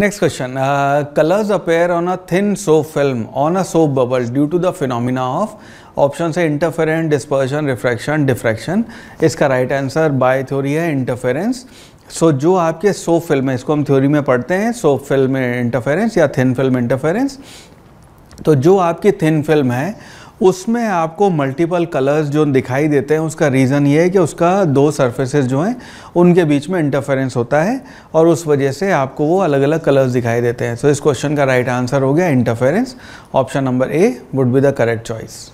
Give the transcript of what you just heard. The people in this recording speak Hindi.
next question colours appear on a thin soap film on a soap bubble due to the phenomena of option है इंटरफेरेंस डिस्पर्शन रिफ्रैक्शन डिफ्रैक्शन इसका राइट आंसर बाय थ्योरी है इंटरफेरेंस सो so, जो आपके सोप फिल्म है इसको हम थ्योरी में पढ़ते हैं सोप फिल्म इंटरफेरेंस या थिन फिल्म इंटरफेरेंस तो जो आपकी थिन फिल्म है उसमें आपको मल्टीपल कलर्स जो दिखाई देते हैं उसका रीज़न ये है कि उसका दो सर्फेसिस जो हैं उनके बीच में इंटरफेरेंस होता है और उस वजह से आपको वो अलग अलग कलर्स दिखाई देते हैं सो so, इस क्वेश्चन का राइट right आंसर हो गया interference option number A would be the correct choice